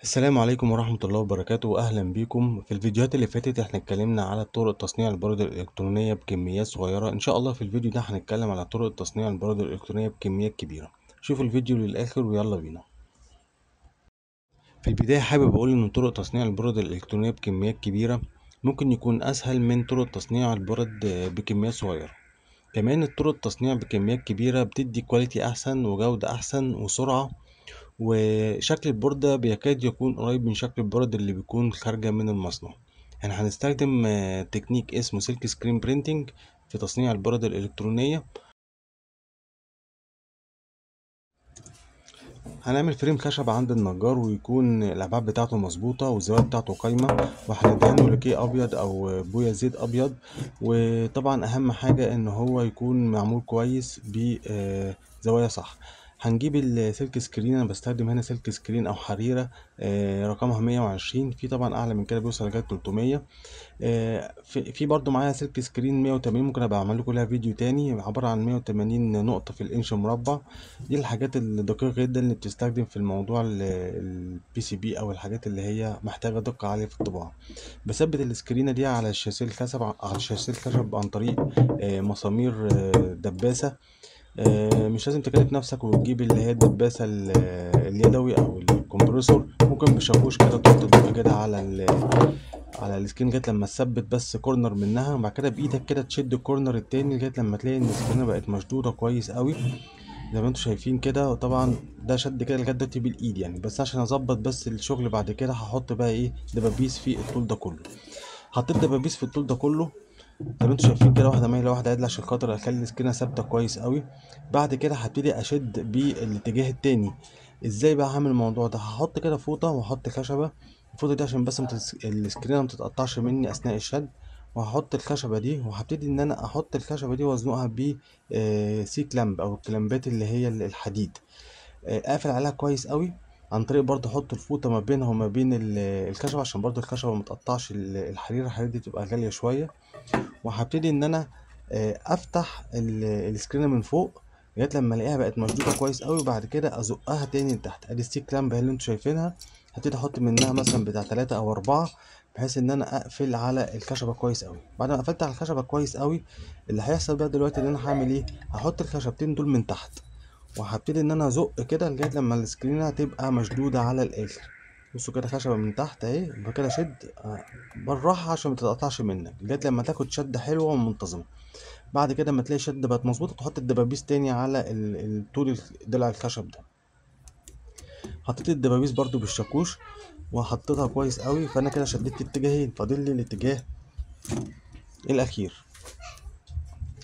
السلام عليكم ورحمة الله وبركاته وأهلا بيكم في الفيديوهات اللي فاتت احنا اتكلمنا على طرق تصنيع البرودة الإلكترونية بكميات صغيرة إن شاء الله في الفيديو ده هنتكلم على طرق تصنيع البرودة الإلكترونية بكميات كبيرة شوفوا الفيديو للآخر ويلا بينا في البداية حابب أقول إن طرق تصنيع البرودة الإلكترونية بكميات كبيرة ممكن يكون أسهل من طرق تصنيع البرد بكميات صغيرة كمان الطرق التصنيع بكميات كبيرة بتدي كواليتي أحسن وجودة أحسن وسرعة وشكل البوردة بيكاد يكون قريب من شكل البورد اللي بيكون خارجة من المصنع احنا يعني هنستخدم آه، تكنيك اسمه سلك سكرين برينتينج في تصنيع البورد الإلكترونية هنعمل فريم خشب عند النجار ويكون الابعاد بتاعته مظبوطه والزوايا بتاعته قايمه وهندهنه لكي ابيض او بويا زيت ابيض وطبعا اهم حاجه ان هو يكون معمول كويس بزوايا آه، صح هنجيب السلك سكرين انا بستخدم هنا سلك سكرين او حريره آه، رقمها 120 في طبعا اعلى من كده بيوصل لغايه 300 آه، في برده معايا سلك سكرين 180 ممكن ابقى اعمل لكم لها فيديو تاني عباره عن 180 نقطه في الانش مربع دي الحاجات الدقيقه جدا اللي بتستخدم في الموضوع البي سي بي او الحاجات اللي هي محتاجه دقه عاليه في الطباعه بثبت السكرينه دي على الشاسيه الخشب على الشاسيه الخشب عن طريق آه، مسامير دباسه آه، مش لازم تكلف نفسك وتجيب اللي هي الدباسة اليدوي او الكمبريسور ممكن بشاكوش كده تحط تدق كده على على السكين لغايه لما تثبت بس كورنر منها وبعد كده بايدك كده تشد الكورنر التاني لغايه لما تلاقي ان السكينه بقت مشدوده كويس قوي زي ما انتم شايفين كده وطبعا ده شد كده لغايه دلوقتي بالايد يعني بس عشان اظبط بس الشغل بعد كده هحط بقى ايه دبابيس في الطول ده كله حطيت دبابيس في الطول ده كله زي ما انتوا شايفين كده واحده مايله واحده عدله عشان خاطر اخلي السكينه ثابته كويس قوي بعد كده هبتدي اشد بالاتجاه التاني ازاي بقى هعمل الموضوع ده هحط كده فوطه واحط خشبه الفوطه دي عشان بس متس... السكينه متتقطعش مني اثناء الشد وهحط الخشبه دي وهبتدي ان انا احط الخشبه دي وازنقها ب آه، سي كلامب او الكلامبات اللي هي الحديد آه، اقفل عليها كويس قوي عن طريق برضو احط الفوطه ما بينها وما بين الكشبه عشان برضو الكشبه متقطعش الحرير الحرير دي تبقى غاليه شويه وهبتدي ان انا آه، افتح السكرين من فوق لغايه لما الاقيها بقت مشدوده كويس قوي وبعد كده ازقها تاني لتحت ادي ستيك لامب اللي انتوا شايفينها هبتدي احط منها مثلا بتاع تلاتة او اربعة بحيث ان انا اقفل على الخشبه كويس قوي بعد ما قفلت على الخشبه كويس قوي اللي هيحصل بقى دلوقتي ان انا هعمل ايه هحط الخشبتين دول من تحت وهبتدي ان انا ازق كده لغايه لما السكرينه هتبقى مشدوده على الاخر بصوا كده خشبه من تحت اهي يبقى كده شد آه، بالراحه عشان متتقطعش منك لغايه لما تاخد شده حلوه ومنتظمه بعد كده ما تلاقي شده بقت مظبوطه تحط الدبابيس تاني على طول ضلع الخشب ده حطيت الدبابيس برضو بالشاكوش وحطيتها كويس قوي فانا كده شددت اتجاهين فاضل لي الاتجاه الاخير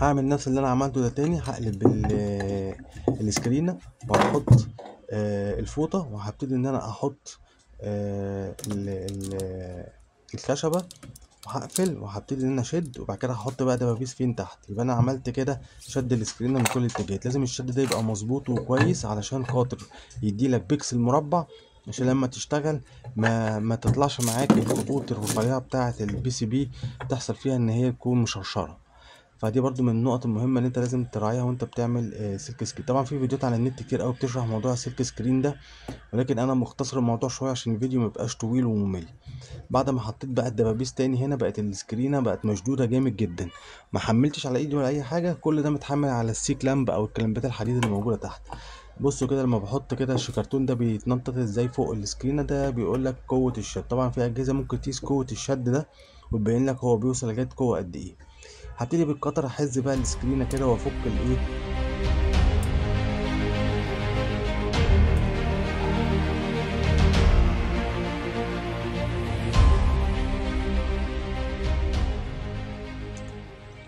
هعمل نفس اللي انا عملته ده تاني هقلب آه، السكرينة وهحط آه، الفوطة وهبتدي ان انا احط آه، الخشبة وهقفل وهبتدي ان انا اشد وبعد كده هحط بقى دبابيس فين تحت يبقى انا عملت كده شد السكرين من كل الاتجاهات لازم الشد ده يبقى مظبوط وكويس علشان خاطر يديلك بيكسل مربع عشان لما تشتغل ما ما تطلعش معاك الخطوط الرفيعه بتاعه البي سي بي تحصل فيها ان هي تكون مشرشره فدي برضو من النقط المهمه اللي انت لازم تراعيها وانت بتعمل سلك آه، سكرين طبعا في فيديوهات على النت كتير قوي بتشرح موضوع السلك سكرين ده ولكن انا مختصر الموضوع شويه عشان الفيديو ميبقاش طويل وممل بعد ما حطيت بقى الدبابيس تاني هنا بقت السكرينه بقت مشدوده جامد جدا ما حملتش على ايدي ولا اي حاجه كل ده متحمل على السيك لامب او الكلمبات الحديد اللي موجوده تحت بصوا كده لما بحط كده الشكرتون ده بيتنطط ازاي فوق السكرينه ده بيقول لك قوه الشد طبعا في اجهزه ممكن تقيس قوه الشد ده وتبين لك هو بيوصل لغايه قوه قد ايه هبتدي بالقطر احز بقى السكرينه كده وافك الايه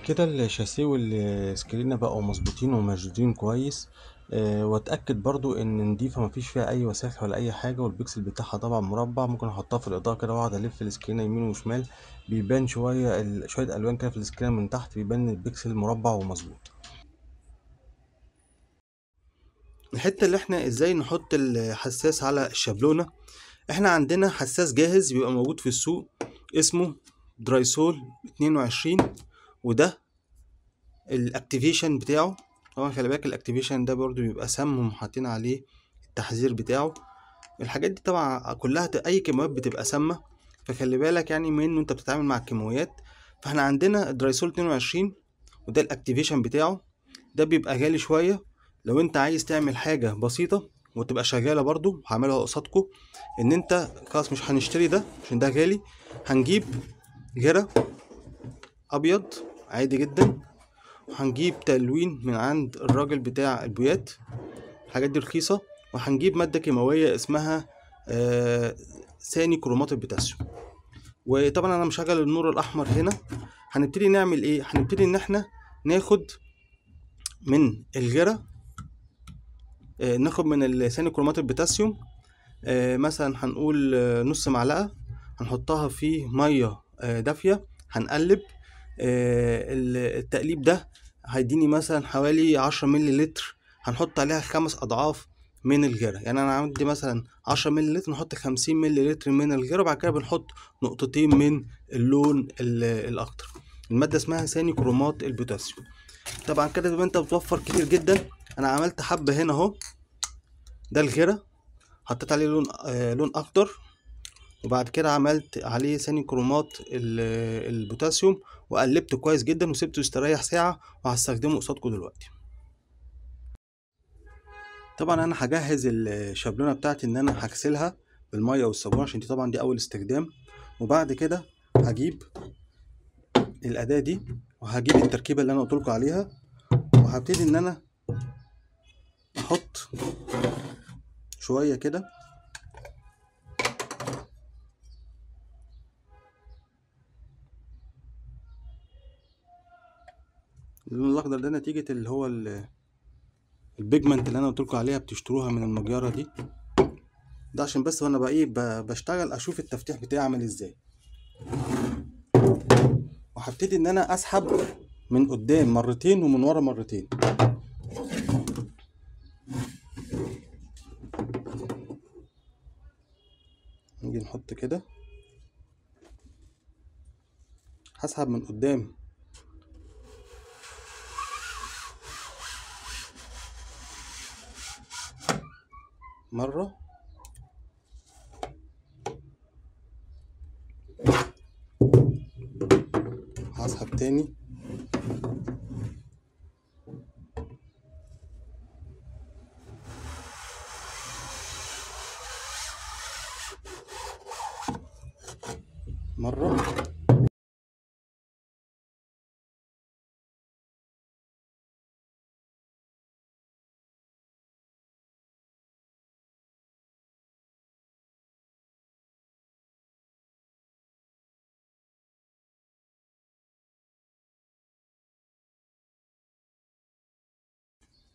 كده الشاسيه والسكرينه بقوا مظبوطين ومشدودين كويس آه، واتاكد برضو ان نضيفه مفيش فيها اي وساخ ولا اي حاجه والبيكسل بتاعها طبعا مربع ممكن احطها في الاضاءه كده واقعد الف السكرين يمين وشمال بيبان شويه شويه الوان كده في السكرين من تحت بيبان البيكسل مربع ومظبوط الحته اللي احنا ازاي نحط الحساس على الشابلونه احنا عندنا حساس جاهز بيبقى موجود في السوق اسمه درايسول 22 وده الاكتيفيشن بتاعه طبعا خلي بالك الاكتيفيشن ده برضو بيبقى سم وحاطين عليه التحذير بتاعه الحاجات دي طبعا كلها اي كيماويات بتبقى سامه فخلي بالك يعني من انت بتتعامل مع الكيماويات فاحنا عندنا الدرايسول 22 وده الاكتيفيشن بتاعه ده بيبقى غالي شويه لو انت عايز تعمل حاجه بسيطه وتبقى شغاله برضو هعملها قصادكم ان انت خلاص مش هنشتري ده عشان ده غالي هنجيب جرة ابيض عادي جدا وهنجيب تلوين من عند الراجل بتاع البويات الحاجات دي رخيصة وهنجيب مادة كيماوية اسمها آه، ثاني كرومات البوتاسيوم وطبعا انا مشغل النور الاحمر هنا هنبتدي نعمل ايه هنبتدي ان احنا ناخد من الجرة آه، ناخد من ثاني كرومات البوتاسيوم آه، مثلا هنقول نص معلقة هنحطها في مية دافية هنقلب التقليب ده هيديني مثلا حوالي عشرة ملي لتر هنحط عليها خمس أضعاف من الجرة يعني أنا عندي مثلا عشرة ملي لتر نحط خمسين ملي لتر من الجرة وبعد كده بنحط نقطتين من اللون الأكتر المادة اسمها ثاني كرومات البوتاسيوم طبعا كده بما انت بتوفر كتير جدا انا عملت حبة هنا اهو ده الغيرة حطيت عليه لون آه لون اخضر وبعد كده عملت عليه ثاني كرومات البوتاسيوم وقلبته كويس جدا وسبته يستريح ساعة وهستخدمه قصادكم دلوقتي طبعا انا هجهز الشابلونه بتاعتي ان انا هغسلها بالميه والصابون عشان دي طبعا دي اول استخدام وبعد كده هجيب الاداه دي وهجيب التركيبه اللي انا قلت عليها وهبتدي ان انا احط شويه كده اللون الاخضر ده نتيجه اللي هو البيجمنت اللي انا قلت لكم عليها بتشتروها من المجيرة دي ده عشان بس وانا بقى ايه بشتغل اشوف التفتيح بتاعي عامل ازاي وهبتدي ان انا اسحب من قدام مرتين ومن ورا مرتين نيجي نحط كده هسحب من قدام مرة هسحب تاني مرة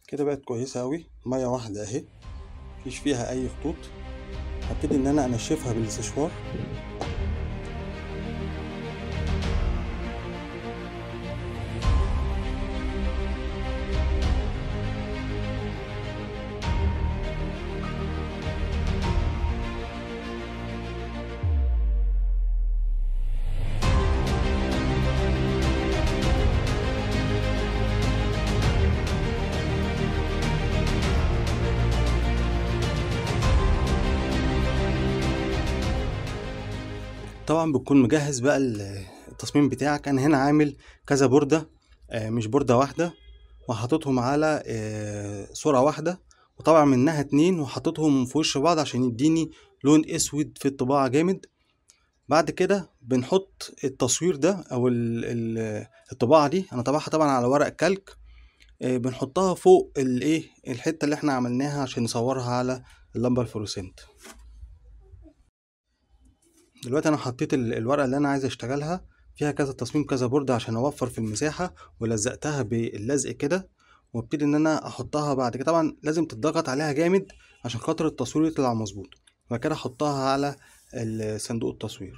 كده بقت كويسة أوي مية واحدة أهي مفيش فيها أي خطوط هبتدي إن أنا أنشفها بالسشوار طبعا بتكون مجهز بقى التصميم بتاعك انا هنا عامل كذا بوردة آه، مش بوردة واحدة وحاططهم على آه، صورة واحدة وطبعا منها اتنين وحاططهم في وش بعض عشان يديني لون اسود في الطباعة جامد بعد كده بنحط التصوير ده او الطباعة دي انا طبعها طبعا على ورق كلك آه، بنحطها فوق الايه الحتة اللي احنا عملناها عشان نصورها على اللمبة الفلوسنت دلوقتي انا حطيت الورقه اللي انا عايز اشتغلها فيها كذا تصميم كذا بورد عشان اوفر في المساحه ولزقتها باللزق كده وابتدي ان انا احطها بعد كده طبعا لازم تتضغط عليها جامد عشان خاطر التصوير يطلع مظبوط وبعد كده احطها على صندوق التصوير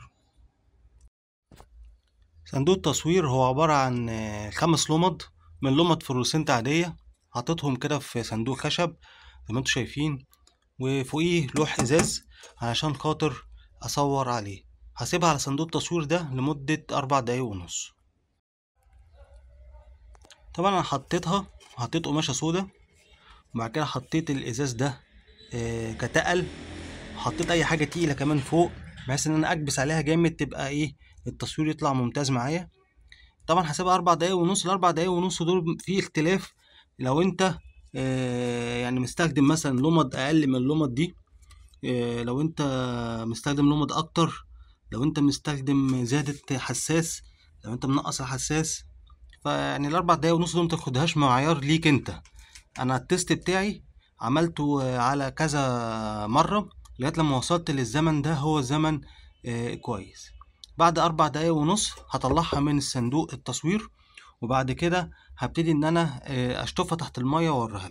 صندوق التصوير هو عباره عن خمس لمض من لمض فلوسنت عاديه حطيتهم كده في صندوق خشب زي ما انتم شايفين وفوقيه لوح ازاز علشان خاطر أصور عليه هسيبها على صندوق التصوير ده لمدة أربع دقايق ونص طبعا أنا حطيتها حطيت قماشة سودا وبعد كده حطيت الإزاز ده آه، كتقل حطيت أي حاجة تقيلة كمان فوق بحيث إن أنا أكبس عليها جامد تبقى إيه التصوير يطلع ممتاز معايا طبعا هسيبها أربع دقايق ونص الأربع دقايق ونص دول في اختلاف لو أنت آه، يعني مستخدم مثلا لمض أقل من اللمض دي آه، لو انت مستخدم لومد اكتر لو انت مستخدم زيادة حساس لو انت منقص الحساس فيعني الاربع دقايق ونص دول متاخدهاش معيار ليك انت انا التست بتاعي عملته على كذا مرة لغاية لما وصلت للزمن ده هو زمن آه، كويس بعد اربع دقايق ونص هطلعها من الصندوق التصوير وبعد كده هبتدي ان انا آه، اشطفها تحت المية واوريها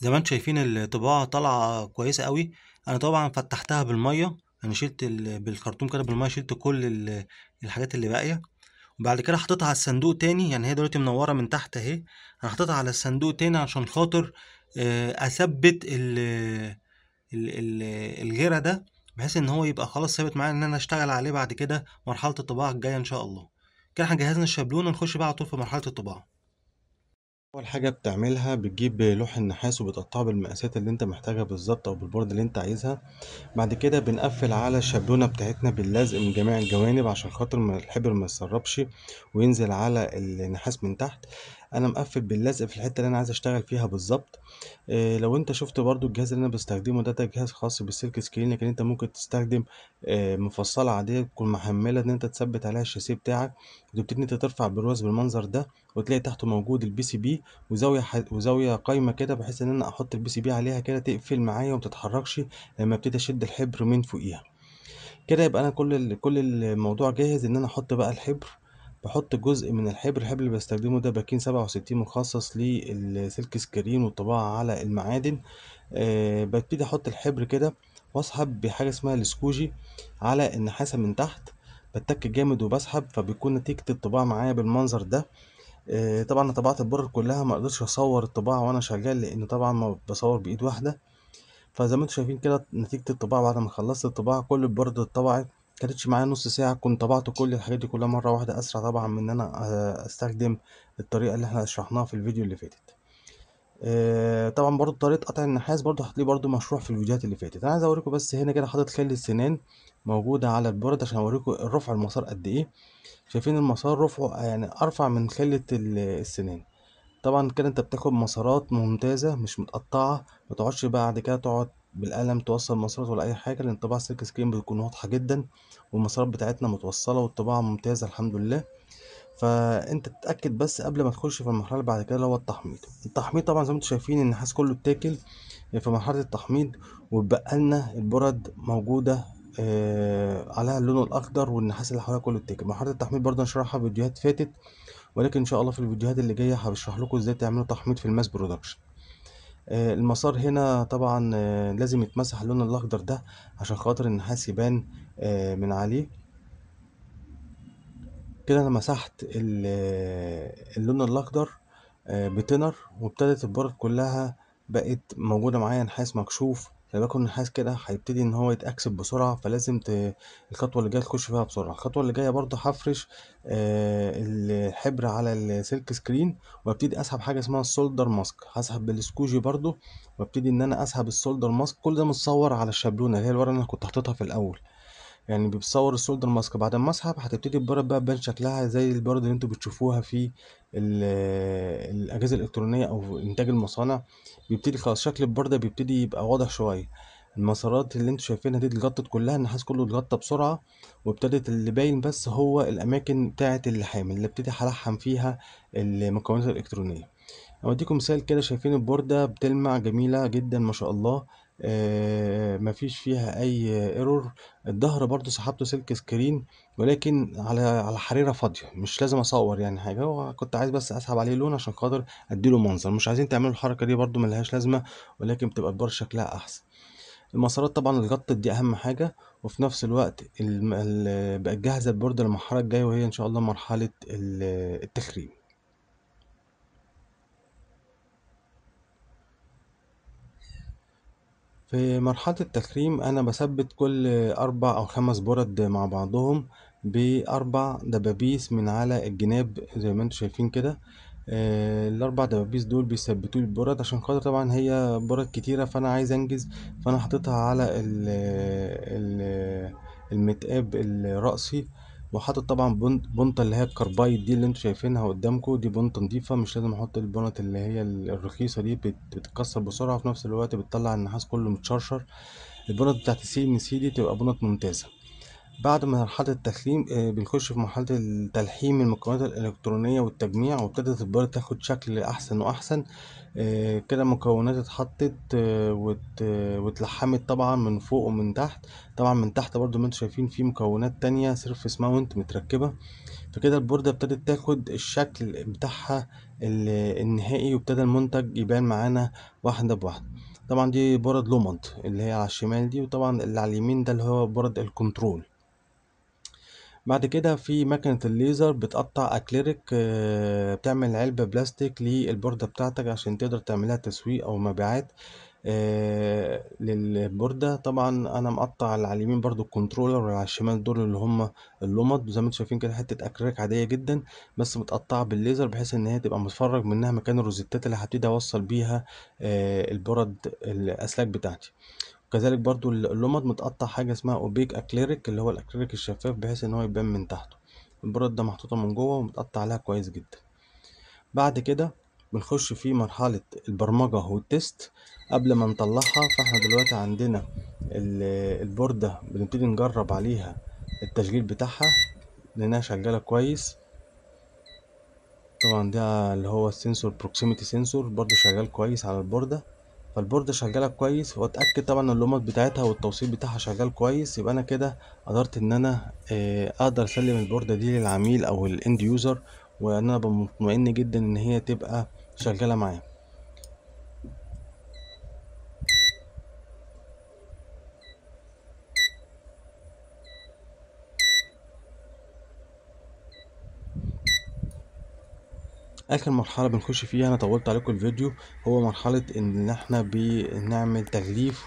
زي ما انتم شايفين الطباعة طالعة كويسة قوي انا طبعا فتحتها بالمية انا شلت بالكرتون كده بالمية شلت كل الحاجات اللي باقية وبعد كده حطيتها على الصندوق تاني يعني هي دلوقتي منورة من تحت اهي انا حطيتها على الصندوق تاني عشان خاطر آه، اثبت ال الغيرة ده بحيث ان هو يبقى خلاص ثابت معايا ان انا اشتغل عليه بعد كده مرحلة الطباعة الجاية ان شاء الله كده احنا جهزنا الشابلون نخش بقى على طول في مرحلة الطباعة أول حاجة بتعملها بتجيب لوح النحاس وبتقطعه بالمقاسات اللي انت محتاجها بالظبط او بالبورد اللي انت عايزها بعد كده بنقفل على الشابلونه بتاعتنا باللزق من جميع الجوانب عشان خاطر الحبر ما يتسربش وينزل على النحاس من تحت انا مقفل باللزق في الحته اللي انا عايز اشتغل فيها بالظبط إيه لو انت شفت برضو الجهاز اللي انا بستخدمه ده جهاز خاص بالسلك سكرين لكن انت ممكن تستخدم إيه مفصله عاديه تكون محمله ان انت تثبت عليها الشاسيه بتاعك وتبتدي انت ترفع برواز بالمنظر ده وتلاقي تحته موجود البي سي بي وزاويه ح... وزاويه قايمه كده بحيث ان انا احط البي سي بي عليها كده تقفل معايا وما تتحركش لما ابتدي اشد الحبر من فوقيها كده يبقى انا كل ال... كل الموضوع جاهز ان انا احط بقى الحبر بحط جزء من الحبر الحبر اللي بستخدمه ده باكين سبعة وستين مخصص للسلك سكرين والطباعة على المعادن آه ببتدي أحط الحبر كده وأسحب بحاجة اسمها السكوجي على النحاسة من تحت بتك جامد وبسحب فبيكون نتيجة الطباعة معايا بالمنظر ده آه طبعا أنا طبعت البرة كلها مقدرش أصور الطباعة وأنا شغال لأن طبعا ما بصور بإيد واحدة فزي ما انتم شايفين كده نتيجة الطباعة بعد ما خلصت الطباعة كل البرد اتطبعت كانتش معايا نُص ساعة، كنت طبعت كل الحاجات دي كلّها مرّة واحدة أسرع طبعًا من إن أنا آه، أستخدم الطريقة اللي إحنا شرحناها في الفيديو اللي فاتت. آه، طبعًا برضو طريقة قطع النحاس برضو هتلاقيه برضو مشروح في الفيديوهات اللي فاتت. أنا عايز أوريكم بس هنا كده حاطط خِلّ السنان موجودة على البورد عشان أوريكم الرفع المسار قد إيه، شايفين المسار رفعه آه، يعني أرفع من خِلّة السنان. طبعًا كده أنت بتاخد مسارات ممتازة مش متقطّعة، متقعدش بقى بعد كده تقعد بالقلم توصل مسارات ولا أي حاجة لأن طباعة السلك سكرين بتكون واضحة جدا والمسارات بتاعتنا متوصلة والطباعة ممتازة الحمد لله فأنت تتأكد بس قبل ما تخش في المرحلة اللي بعد كده اللي هو التحميض التحميض طبعا زي ما انتم شايفين النحاس كله اتاكل آه، في مرحلة التحميض واتبقالنا البرد موجودة آه عليها اللون الاخضر والنحاس اللي حواليها كله اتاكل مرحله التحميض برضه شرحها في فيديوهات فاتت ولكن ان شاء الله في الفيديوهات اللي جايه هشرح لكم ازاي تعملوا تحميض في الماس برودكشن آه، المسار هنا طبعا آه، لازم يتمسح اللون الاخضر ده عشان خاطر النحاس يبان آه، من عليه كده انا مسحت اللون الاخضر بتنر وابتدت البرد كلها بقت موجودة معايا نحاس مكشوف شبكة النحاس كده هيبتدي إن هو يتاكسب بسرعة فلازم ت... الخطوة اللي جاية تخش فيها بسرعة، الخطوة اللي جاية برضو هفرش آه الحبر على السلك سكرين وابتدي أسحب حاجة اسمها السولدر ماسك، هسحب بالسكوجي برضو وابتدي إن أنا أسحب السولدر ماسك، كل ده متصور على الشابلونة اللي هي الورقة اللي أنا كنت حاططها في الأول. يعني بتصور السولدر ماسك بعد ما اسحب هتبتدي البرد بقى تبان شكلها زي البرد اللي انتوا بتشوفوها في الاجهزه الالكترونيه او انتاج المصانع بيبتدي خلاص شكل البرده بيبتدي يبقى واضح شويه المسارات اللي انتوا شايفينها دي اتغطت كلها النحاس كله اتغطى بسرعه وابتدت اللي باين بس هو الاماكن بتاعه اللحام اللي ابتدي هلحم فيها المكونات الالكترونيه اوديكم مثال كده شايفين البوردة بتلمع جميلة جدا ما شاء الله آه، مفيش فيها اي ايرور الظهر برضو سحبته سلك سكرين ولكن على على حريره فاضيه مش لازم اصور يعني حاجه هو كنت عايز بس اسحب عليه لون عشان خاطر اديله منظر مش عايزين تعملوا الحركه دي برضو ملهاش لازمه ولكن بتبقى البار شكلها احسن المسارات طبعا الجطت دي اهم حاجه وفي نفس الوقت بقت جاهزه البورد المرحله الجايه وهي ان شاء الله مرحله التخريم في مرحلة التكريم أنا بثبت كل أربع أو خمس برد مع بعضهم بأربع دبابيس من على الجناب زي ما انتوا شايفين كده آه، الأربع دبابيس دول بيثبتوا البرد عشان خاطر طبعا هي برد كتيرة فأنا عايز أنجز فأنا حاططها على المتقاب الرأسي وحاطط طبعا بنطه اللي هي الكربايد دي اللي انتوا شايفينها قدامكم دي بنطه نضيفه مش لازم احط البنط اللي هي الرخيصه دي بتتكسر بسرعه وفي نفس الوقت بتطلع النحاس كله متشرشر البنط بتاعت السي ان سي دي تبقى بنط ممتازه بعد مرحلة التسليم آه، بنخش في مرحلة التلحيم المكونات الإلكترونية والتجميع وابتدت البيضة تاخد شكل أحسن وأحسن آه، كده مكونات اتحطت آه، واتلحمت طبعا من فوق ومن تحت طبعا من تحت برضو ما انتوا شايفين في مكونات تانية سيرفس ماونت متركبة فكده البوردة ابتدت تاخد الشكل بتاعها النهائي وابتدى المنتج يبان معانا واحدة بواحدة طبعا دي بورد لومنت اللي هي على الشمال دي وطبعا اللي على اليمين ده اللي هو بورد الكنترول بعد كده في مكنة الليزر بتقطع أكليريك آه، بتعمل علبة بلاستيك للبوردة بتاعتك عشان تقدر تعملها تسويق أو مبيعات آه، للبوردة طبعا أنا مقطع على اليمين برضو الكنترولر وعلى الشمال دول اللي هما اللمض زي ما انتم شايفين كده حتة أكريليك عادية جدا بس متقطعة بالليزر بحيث إن هي تبقى متفرج منها مكان الروزيتات اللي هبتدي أوصل بيها آه، البرد الأسلاك بتاعتي كذلك برضو اللومد متقطع حاجة اسمها اوبيك اكليريك اللي هو الاكليريك الشفاف بحيث ان هو يبان من تحته البرد ده محطوطة من جوه ومتقطع عليها كويس جدا بعد كده بنخش في مرحلة البرمجة والتست قبل ما نطلعها فاحنا دلوقتي عندنا البوردة بنبتدي نجرب عليها التشغيل بتاعها لانها شغالة كويس طبعا ده اللي هو السنسور بروكسيميتي سنسور برضو شغال كويس على البوردة فالبورد شغاله كويس واتاكد طبعا اللومات بتاعتها والتوصيل بتاعها شغال كويس يبقى انا كده قدرت ان انا آه، اقدر اسلم البورده دي للعميل او الاند يوزر وانا مطمئن جدا ان هي تبقى شغاله معايا اخر مرحله بنخش فيها انا طولت عليكم الفيديو هو مرحله ان احنا بنعمل تغليف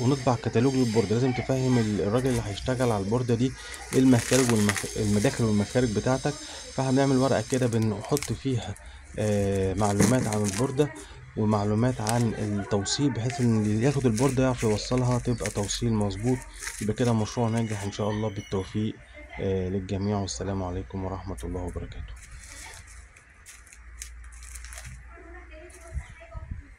ونطبع كتالوج للبورده لازم تفهم الراجل اللي هيشتغل على البورده دي إيه المخارج والمداخل والمخارج بتاعتك فاحنا بنعمل ورقه كده بنحط فيها آه معلومات عن البورده ومعلومات عن التوصيل بحيث ان اللي ياخد البورده يعرف يوصلها تبقى توصيل مظبوط يبقى كده مشروع ناجح ان شاء الله بالتوفيق آه للجميع والسلام عليكم ورحمه الله وبركاته